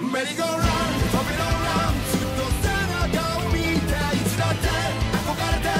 merry go run.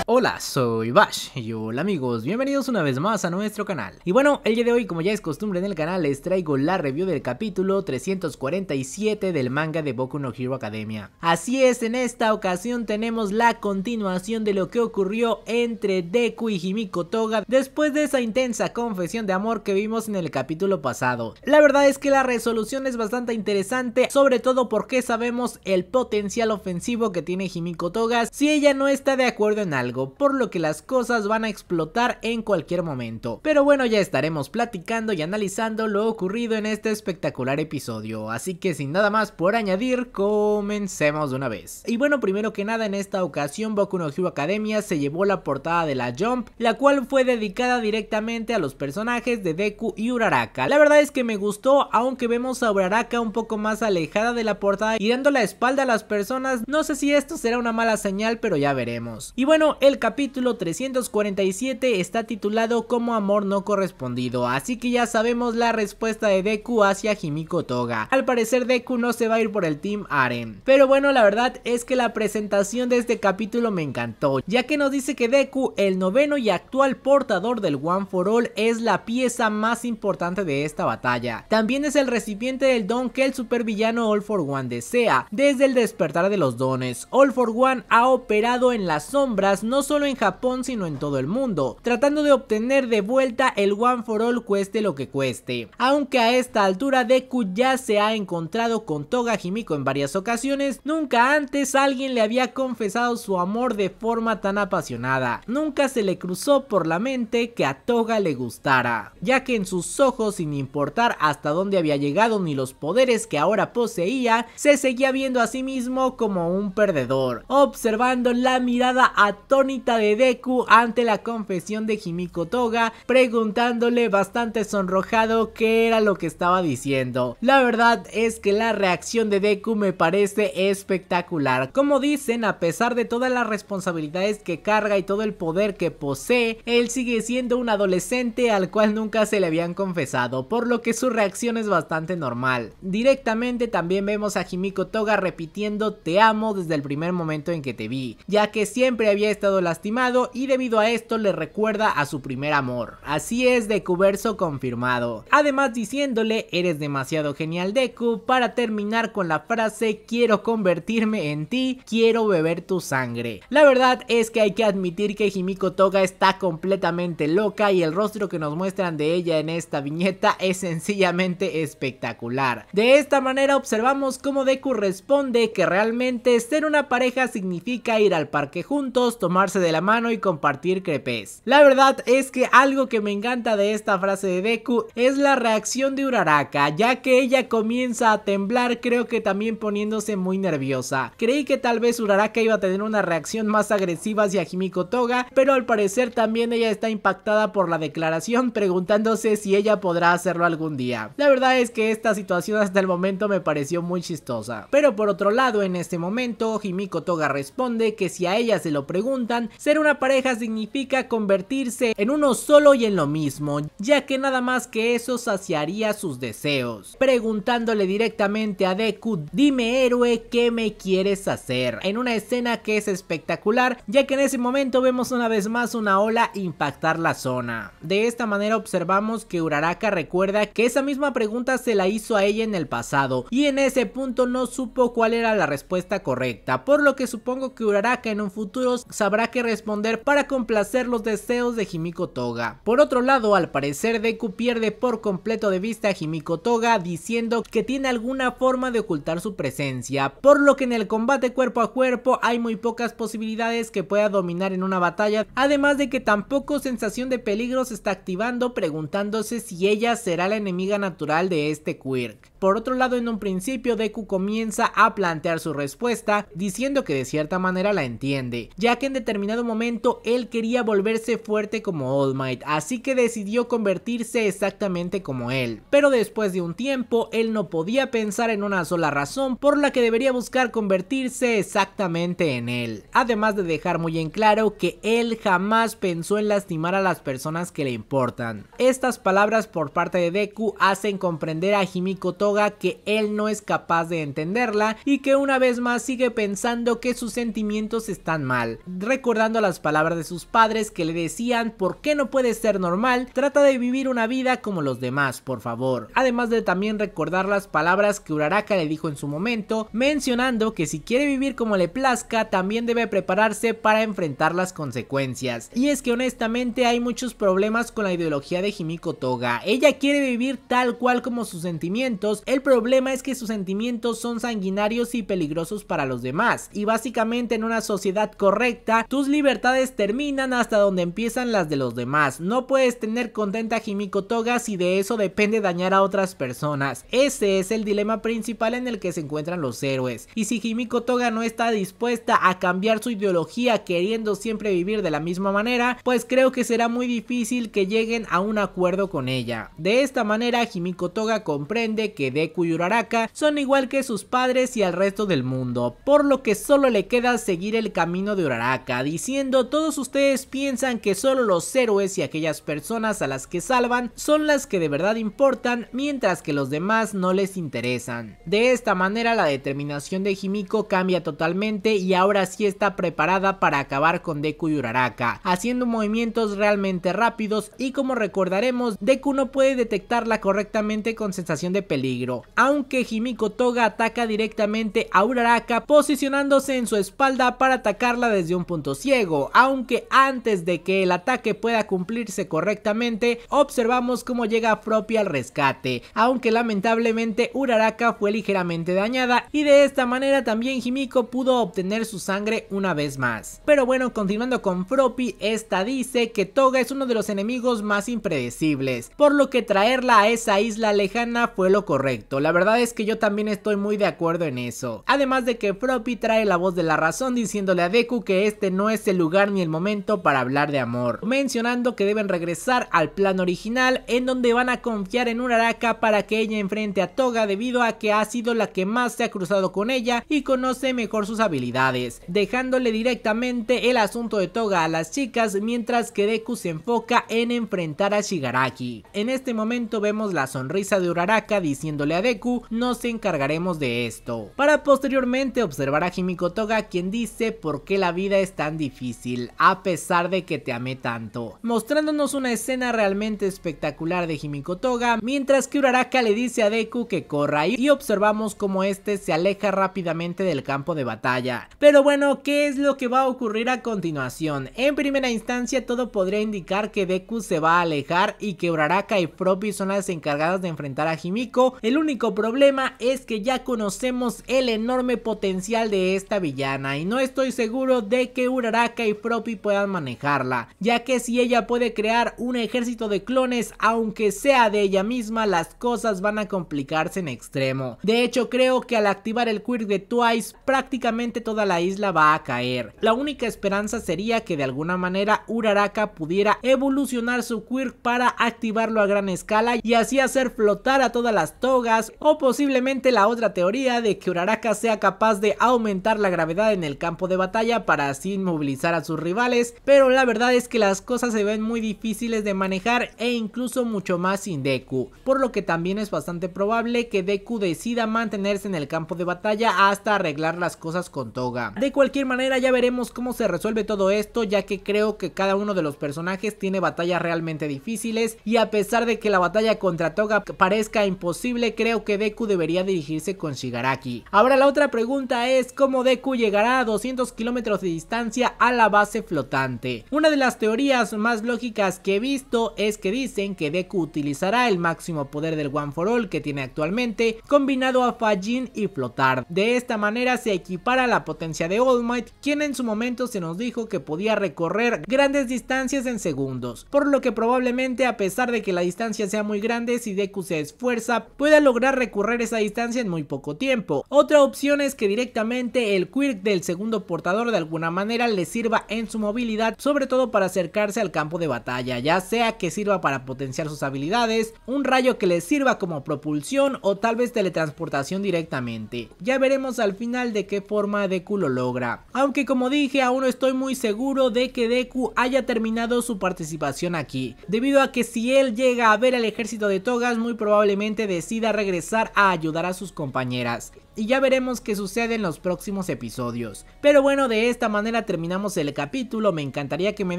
Hola, soy Bash y hola amigos, bienvenidos una vez más a nuestro canal. Y bueno, el día de hoy como ya es costumbre en el canal les traigo la review del capítulo 347 del manga de Boku no Hero Academia. Así es, en esta ocasión tenemos la continuación de lo que ocurrió entre Deku y Himiko Toga después de esa intensa confesión de amor que vimos en el capítulo pasado. La verdad es que la resolución es bastante interesante, sobre todo porque sabemos el potencial ofensivo que tiene Himiko Toga si ella no está de acuerdo en algo por lo que las cosas van a explotar en cualquier momento. Pero bueno, ya estaremos platicando y analizando lo ocurrido en este espectacular episodio, así que sin nada más por añadir, comencemos de una vez. Y bueno, primero que nada en esta ocasión Boku no Academia se llevó la portada de la Jump, la cual fue dedicada directamente a los personajes de Deku y Uraraka. La verdad es que me gustó, aunque vemos a Uraraka un poco más alejada de la portada y dando la espalda a las personas, no sé si esto será una mala señal, pero ya veremos. Y bueno, el capítulo 347 está titulado como amor no correspondido, así que ya sabemos la respuesta de Deku hacia Himiko Toga. Al parecer Deku no se va a ir por el Team Aren. Pero bueno, la verdad es que la presentación de este capítulo me encantó, ya que nos dice que Deku, el noveno y actual portador del One for All, es la pieza más importante de esta batalla. También es el recipiente del don que el supervillano All for One desea, desde el despertar de los dones. All for One ha operado en las sombras, no no solo en Japón sino en todo el mundo, tratando de obtener de vuelta el One for All cueste lo que cueste. Aunque a esta altura Deku ya se ha encontrado con Toga Himiko en varias ocasiones, nunca antes alguien le había confesado su amor de forma tan apasionada. Nunca se le cruzó por la mente que a Toga le gustara, ya que en sus ojos sin importar hasta dónde había llegado ni los poderes que ahora poseía, se seguía viendo a sí mismo como un perdedor, observando la mirada atónita de Deku ante la confesión de Himiko Toga, preguntándole bastante sonrojado qué era lo que estaba diciendo. La verdad es que la reacción de Deku me parece espectacular. Como dicen, a pesar de todas las responsabilidades que carga y todo el poder que posee, él sigue siendo un adolescente al cual nunca se le habían confesado, por lo que su reacción es bastante normal. Directamente también vemos a Himiko Toga repitiendo te amo desde el primer momento en que te vi, ya que siempre había estado lastimado y debido a esto le recuerda a su primer amor. Así es Deku verso confirmado. Además diciéndole eres demasiado genial Deku para terminar con la frase quiero convertirme en ti, quiero beber tu sangre. La verdad es que hay que admitir que Himiko Toga está completamente loca y el rostro que nos muestran de ella en esta viñeta es sencillamente espectacular. De esta manera observamos cómo Deku responde que realmente ser una pareja significa ir al parque juntos, tomar de la mano y compartir crepes. La verdad es que algo que me encanta de esta frase de Deku es la reacción de Uraraka, ya que ella comienza a temblar, creo que también poniéndose muy nerviosa. Creí que tal vez Uraraka iba a tener una reacción más agresiva hacia Himiko Toga, pero al parecer también ella está impactada por la declaración, preguntándose si ella podrá hacerlo algún día. La verdad es que esta situación hasta el momento me pareció muy chistosa. Pero por otro lado, en este momento, Himiko Toga responde que si a ella se lo pregunta, ser una pareja significa convertirse en uno solo y en lo mismo, ya que nada más que eso saciaría sus deseos. Preguntándole directamente a Deku, dime héroe, ¿qué me quieres hacer? En una escena que es espectacular, ya que en ese momento vemos una vez más una ola impactar la zona. De esta manera observamos que Uraraka recuerda que esa misma pregunta se la hizo a ella en el pasado, y en ese punto no supo cuál era la respuesta correcta, por lo que supongo que Uraraka en un futuro sabrá habrá que responder para complacer los deseos de Himiko Toga. Por otro lado, al parecer Deku pierde por completo de vista a Himiko Toga diciendo que tiene alguna forma de ocultar su presencia, por lo que en el combate cuerpo a cuerpo hay muy pocas posibilidades que pueda dominar en una batalla, además de que tampoco sensación de peligro se está activando preguntándose si ella será la enemiga natural de este Quirk. Por otro lado, en un principio, Deku comienza a plantear su respuesta, diciendo que de cierta manera la entiende, ya que en determinado momento él quería volverse fuerte como All Might, así que decidió convertirse exactamente como él. Pero después de un tiempo, él no podía pensar en una sola razón por la que debería buscar convertirse exactamente en él. Además de dejar muy en claro que él jamás pensó en lastimar a las personas que le importan. Estas palabras por parte de Deku hacen comprender a Himiko que él no es capaz de entenderla y que una vez más sigue pensando que sus sentimientos están mal. Recordando las palabras de sus padres que le decían ¿por qué no puede ser normal? Trata de vivir una vida como los demás, por favor. Además de también recordar las palabras que Uraraka le dijo en su momento, mencionando que si quiere vivir como le plazca, también debe prepararse para enfrentar las consecuencias. Y es que honestamente hay muchos problemas con la ideología de Himiko Toga. Ella quiere vivir tal cual como sus sentimientos el problema es que sus sentimientos son sanguinarios y peligrosos para los demás. Y básicamente en una sociedad correcta, tus libertades terminan hasta donde empiezan las de los demás. No puedes tener contenta a Himiko Toga si de eso depende dañar a otras personas. Ese es el dilema principal en el que se encuentran los héroes. Y si Jimiko Toga no está dispuesta a cambiar su ideología queriendo siempre vivir de la misma manera, pues creo que será muy difícil que lleguen a un acuerdo con ella. De esta manera, Jimiko Toga comprende que Deku y Uraraka son igual que sus padres y al resto del mundo, por lo que solo le queda seguir el camino de Uraraka, diciendo todos ustedes piensan que solo los héroes y aquellas personas a las que salvan son las que de verdad importan, mientras que los demás no les interesan. De esta manera la determinación de Jimiko cambia totalmente y ahora sí está preparada para acabar con Deku y Uraraka, haciendo movimientos realmente rápidos y como recordaremos, Deku no puede detectarla correctamente con sensación de peligro aunque Himiko Toga ataca directamente a Uraraka posicionándose en su espalda para atacarla desde un punto ciego, aunque antes de que el ataque pueda cumplirse correctamente, observamos cómo llega Froppy al rescate, aunque lamentablemente Uraraka fue ligeramente dañada y de esta manera también Himiko pudo obtener su sangre una vez más. Pero bueno, continuando con Froppy, esta dice que Toga es uno de los enemigos más impredecibles, por lo que traerla a esa isla lejana fue lo correcto la verdad es que yo también estoy muy de acuerdo en eso. Además de que Froppy trae la voz de la razón diciéndole a Deku que este no es el lugar ni el momento para hablar de amor, mencionando que deben regresar al plan original en donde van a confiar en Uraraka para que ella enfrente a Toga debido a que ha sido la que más se ha cruzado con ella y conoce mejor sus habilidades, dejándole directamente el asunto de Toga a las chicas mientras que Deku se enfoca en enfrentar a Shigaraki. En este momento vemos la sonrisa de Uraraka diciendo a Deku, nos encargaremos de esto. Para posteriormente observar a Himiko Toga quien dice por qué la vida es tan difícil, a pesar de que te amé tanto. Mostrándonos una escena realmente espectacular de Himiko Toga, mientras que Uraraka le dice a Deku que corra y observamos cómo este se aleja rápidamente del campo de batalla. Pero bueno, ¿qué es lo que va a ocurrir a continuación? En primera instancia todo podría indicar que Deku se va a alejar y que Uraraka y Propi son las encargadas de enfrentar a Jimiko. El único problema es que ya conocemos el enorme potencial de esta villana y no estoy seguro de que Uraraka y Propi puedan manejarla, ya que si ella puede crear un ejército de clones, aunque sea de ella misma, las cosas van a complicarse en extremo. De hecho, creo que al activar el quirk de Twice, prácticamente toda la isla va a caer. La única esperanza sería que de alguna manera Uraraka pudiera evolucionar su quirk para activarlo a gran escala y así hacer flotar a todas las torres o posiblemente la otra teoría de que Uraraka sea capaz de aumentar la gravedad en el campo de batalla para así inmovilizar a sus rivales, pero la verdad es que las cosas se ven muy difíciles de manejar e incluso mucho más sin Deku, por lo que también es bastante probable que Deku decida mantenerse en el campo de batalla hasta arreglar las cosas con Toga. De cualquier manera ya veremos cómo se resuelve todo esto ya que creo que cada uno de los personajes tiene batallas realmente difíciles y a pesar de que la batalla contra Toga parezca imposible creo que Deku debería dirigirse con Shigaraki. Ahora la otra pregunta es cómo Deku llegará a 200 kilómetros de distancia a la base flotante. Una de las teorías más lógicas que he visto es que dicen que Deku utilizará el máximo poder del One for All que tiene actualmente, combinado a Fajin y flotar. De esta manera se equipara la potencia de All Might, quien en su momento se nos dijo que podía recorrer grandes distancias en segundos, por lo que probablemente a pesar de que la distancia sea muy grande, si Deku se esfuerza, pues pueda lograr recorrer esa distancia en muy poco tiempo. Otra opción es que directamente el quirk del segundo portador de alguna manera le sirva en su movilidad, sobre todo para acercarse al campo de batalla, ya sea que sirva para potenciar sus habilidades, un rayo que le sirva como propulsión o tal vez teletransportación directamente. Ya veremos al final de qué forma Deku lo logra. Aunque como dije, aún no estoy muy seguro de que Deku haya terminado su participación aquí, debido a que si él llega a ver al ejército de togas, muy probablemente decida a regresar a ayudar a sus compañeras. Y ya veremos qué sucede en los próximos episodios. Pero bueno, de esta manera terminamos el capítulo. Me encantaría que me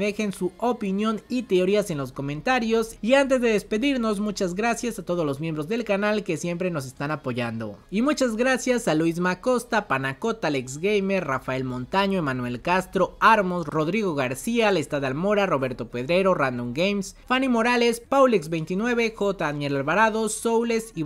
dejen su opinión y teorías en los comentarios. Y antes de despedirnos, muchas gracias a todos los miembros del canal que siempre nos están apoyando. Y muchas gracias a Luis Macosta, Panacota, Alex Gamer, Rafael Montaño, Emanuel Castro, Armos, Rodrigo García, Lestad Almora, Roberto Pedrero, Random Games, Fanny Morales, Paulex29, J. Daniel Alvarado, Soules y